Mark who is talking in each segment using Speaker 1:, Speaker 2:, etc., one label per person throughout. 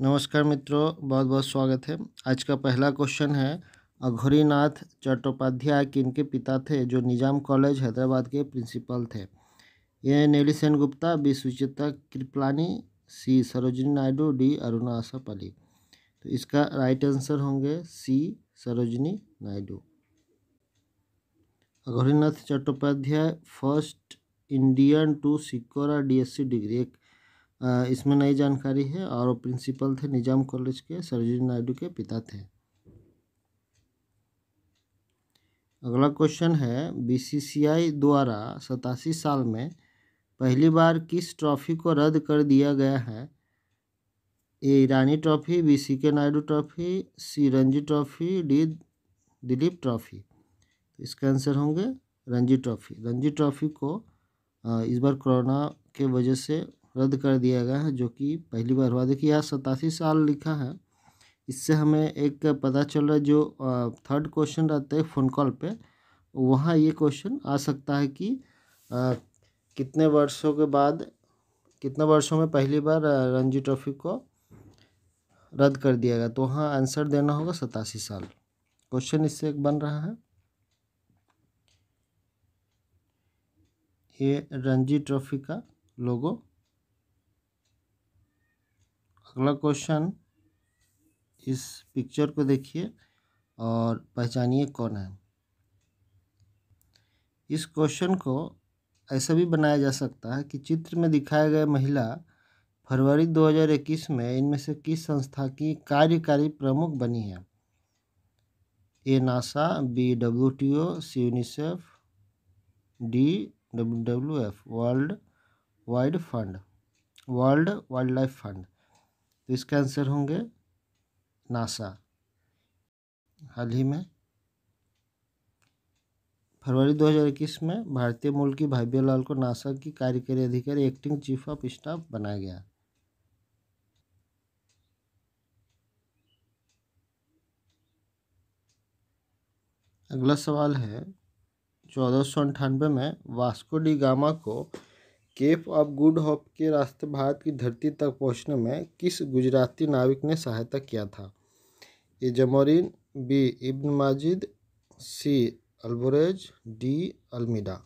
Speaker 1: नमस्कार मित्रों बहुत बहुत स्वागत है आज का पहला क्वेश्चन है अघोरीनाथ चट्टोपाध्याय किनके पिता थे जो निजाम कॉलेज हैदराबाद के प्रिंसिपल थे ये Nellie Sen Gupta B Sucheta Kripalani C Sarojini Naidu D Aruna Asaf Ali तो इसका राइट आंसर होंगे C Sarojini Naidu Aghorenath Chattopadhyay first Indian to secure DSc degree एक इसमें नई जानकारी है और वो प्रिंसिपल थे निजाम कॉलेज के सरजी नायडू के पिता थे अगला क्वेश्चन है बीसीसीआई द्वारा सतासी साल में पहली बार किस ट्रॉफी को रद्द कर दिया गया है ए ईरानी trophy B C K Nayudu trophy C Ranji trophy D Duleep trophy तो इसका आंसर होंगे रणजी ट्रॉफी रणजी ट्रॉफी को इस बार कोरोना के वजह से रद्द कर दिया गया है जो कि पहली बार हुआ देखिए यहाँ सतासी साल लिखा है इससे हमें एक पता चल रहा है जो थर्ड क्वेश्चन रहते हैं फ़ोन कॉल पे वहाँ ये क्वेश्चन आ सकता है कि आ, कितने वर्षों के बाद कितने वर्षों में पहली बार रणजी ट्रॉफी को रद्द कर दिया गया तो वहाँ आंसर देना होगा सतासी साल क्वेश्चन इससे एक बन रहा है ये रणजी ट्रॉफी का लोगो अगला क्वेश्चन इस पिक्चर को देखिए और पहचानिए कौन है इस क्वेश्चन को ऐसा भी बनाया जा सकता है कि चित्र में दिखाए गए महिला फरवरी 2021 में इनमें से किस संस्था की कार्यकारी प्रमुख बनी है A NASA B WTO C UNICEF D WWF world wide fund world wildlife fund तो इसका आंसर होंगे नासा हाल ही में फरवरी 2021 में भारतीय मूल की भाव्य लाल को नासा की कार्यकारी अधिकारी एक्टिंग चीफ ऑफ स्टाफ बनाया गया अगला सवाल है चौदह सौ अंठानवे में वास्को डी गामा को केप ऑफ गुड होप के रास्ते भारत की धरती तक पहुंचने में किस गुजराती नाविक ने सहायता किया था A Zamorin B Ibn Majid C अल्बोरेज डी अलमिडा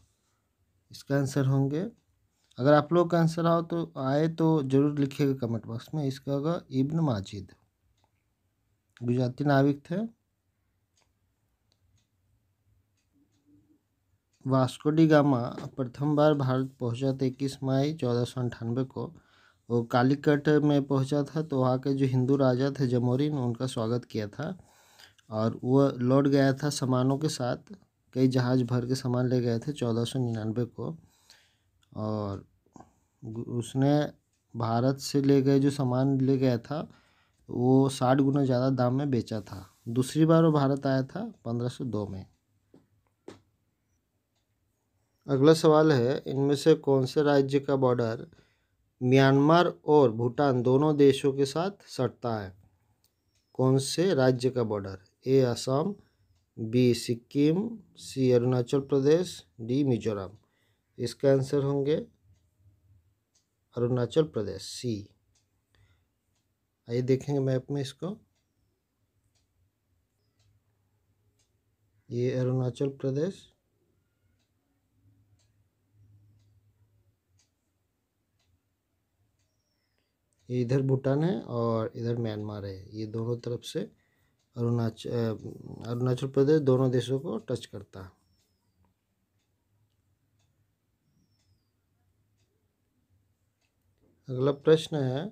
Speaker 1: इसका आंसर होंगे अगर आप लोग का आंसर आओ तो आए तो ज़रूर लिखिएगा कमेंट बॉक्स में इसका होगा इब्न माजिद गुजराती नाविक थे वास्को डी गामा प्रथम बार भारत पहुंचा था इक्कीस मई चौदह सौ अंठानवे को वो कालीकट में पहुंचा था तो वहाँ के जो हिंदू राजा थे जमोरिन उनका स्वागत किया था और वह लौट गया था सामानों के साथ कई जहाज़ भर के सामान ले गए थे चौदह सौ निन्यानवे को और उसने भारत से ले गए जो सामान ले गया था वो साठ गुना ज़्यादा दाम में बेचा था दूसरी बार वो भारत आया था पंद्रह सौ दो में अगला सवाल है इनमें से कौन से राज्य का बॉर्डर म्यांमार और भूटान दोनों देशों के साथ सटता है कौन से राज्य का border A Assam B Sikkim C Arunachal Pradesh D Mizoram इसका आंसर होंगे अरुणाचल प्रदेश सी आइए देखेंगे मैप में इसको ये अरुणाचल प्रदेश ये इधर भूटान है और इधर म्यांमार है ये दोनों तरफ से अरुणाचल अरुणाचल प्रदेश दोनों देशों को टच करता है अगला प्रश्न है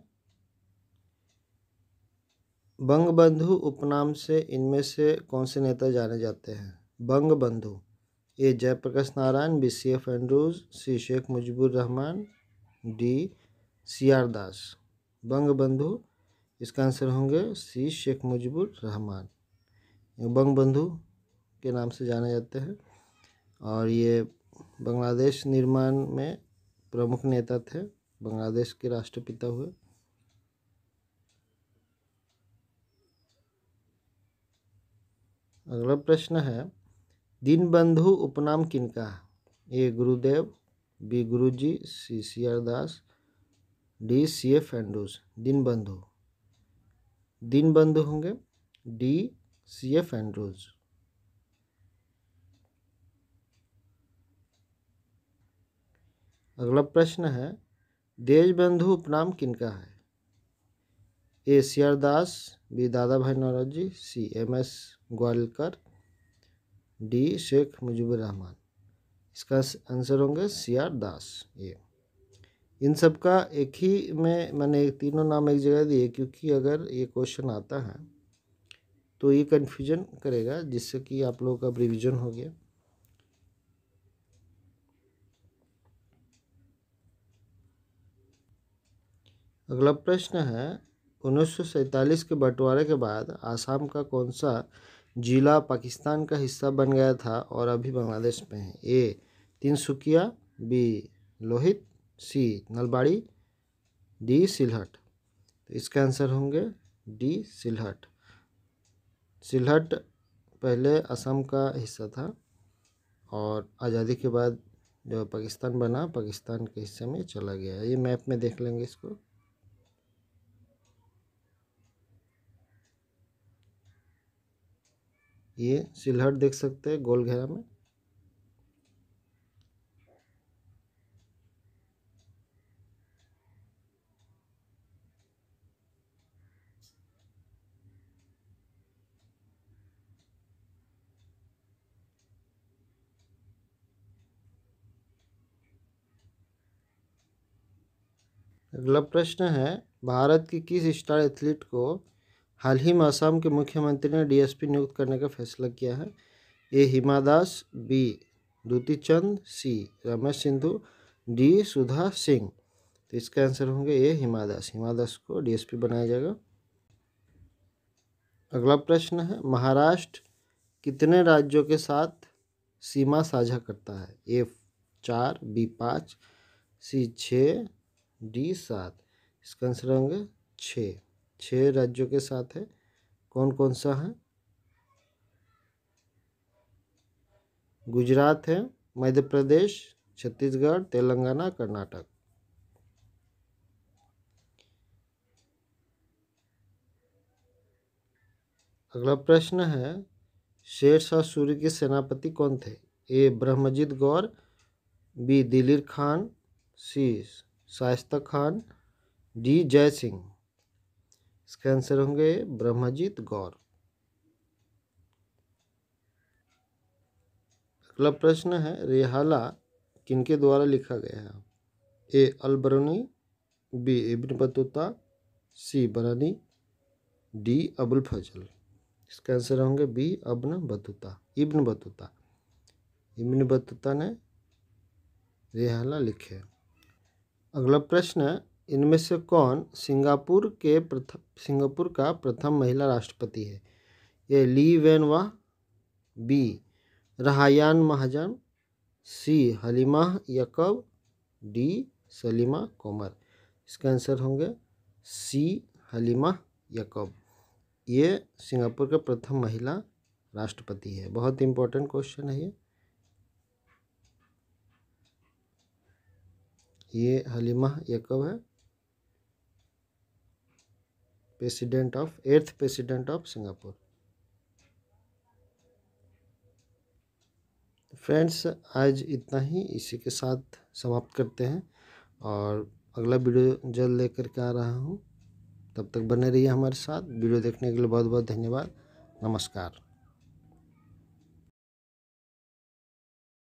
Speaker 1: बंगबंधु उपनाम से इनमें से कौन से नेता जाने जाते हैं Bangabandhu A Jayaprakash Narayan B C F Andrews C Sheikh Mujibur Rahman D C R Das Banga Bandhu इसका आंसर होंगे सी शेख मुजीबुर रहमान बंग बंधु के नाम से जाने जाते हैं और ये बांग्लादेश निर्माण में प्रमुख नेता थे बांग्लादेश के राष्ट्रपिता हुए अगला प्रश्न है दीनबंधु उपनाम किनका है A Gurudev B Guruji C C R Das D C F Andrews Deen Bandhu दिन बंधु होंगे डी सी एफ एंड्रोज अगला प्रश्न है देशबंधु उपनाम किनका है ए सी आर दास B Dadabhai Naoroji C M S Golwalkar D Sheikh Mujibur Rahman इसका आंसर होंगे सी आर दास ये इन सब का एक ही में मैंने तीनों नाम एक जगह दिए क्योंकि अगर ये क्वेश्चन आता है तो ये कन्फ्यूजन करेगा जिससे कि आप लोगों का रिविजन हो गया अगला प्रश्न है उन्नीस के बंटवारे के बाद आसाम का कौन सा जिला पाकिस्तान का हिस्सा बन गया था और अभी बांग्लादेश में है A Tinsukia B Lohit C Nalbari D Sylhet तो इसका आंसर होंगे डी सिलहट सिलहट पहले असम का हिस्सा था और आज़ादी के बाद जो पाकिस्तान बना पाकिस्तान के हिस्से में चला गया ये मैप में देख लेंगे इसको ये सिलहट देख सकते हैं गोल घेरा में अगला प्रश्न है भारत की किस स्टार एथलीट को हाल ही में असम के मुख्यमंत्री ने डीएसपी नियुक्त करने का फैसला किया है ए हिमा Das B Dutee Chand C Ramesh Sindhu D Sudha Singh तो इसका आंसर होंगे ए हिमा दास हिमा दास को डीएसपी बनाया जाएगा अगला प्रश्न है महाराष्ट्र कितने राज्यों के साथ सीमा साझा करता है ए चार बी पाँच सी छः डी सात इसका आंसर होंगे छः छः राज्यों के साथ है कौन कौन सा है गुजरात है मध्य प्रदेश छत्तीसगढ़ तेलंगाना कर्नाटक अगला प्रश्न है शेर शाह सूर्य के सेनापति कौन थे A Brahmajit Gaur B Diler Khan C Shaista Khan D Jai Singh इसके आंसर होंगे ब्रह्मजीत गौर अगला प्रश्न है रिहाला किनके द्वारा लिखा गया है ए अलबरनी बी इब्न बतूता सी बरानी डी अबुल फजल इसका आंसर होंगे B Ibn Battuta Ibn Battuta Ibn Battuta ने रिहाला लिखे अगला प्रश्न है इनमें से कौन सिंगापुर के प्रथम सिंगापुर का प्रथम महिला राष्ट्रपति है ये ली वेन वाह बी रहायान Mahajan C Halimah Yacob D Salima Komar इसके आंसर होंगे सी हलीमा यकब ये सिंगापुर के प्रथम महिला राष्ट्रपति है बहुत इंपॉर्टेंट क्वेश्चन है ये ये हलीमा यकब है president of earth president of Singapore friends आज इतना ही इसी के साथ समाप्त करते हैं और अगला वीडियो जल्द लेकर के आ रहा हूँ तब तक बने रहिए हमारे साथ वीडियो देखने के लिए बहुत बहुत धन्यवाद नमस्कार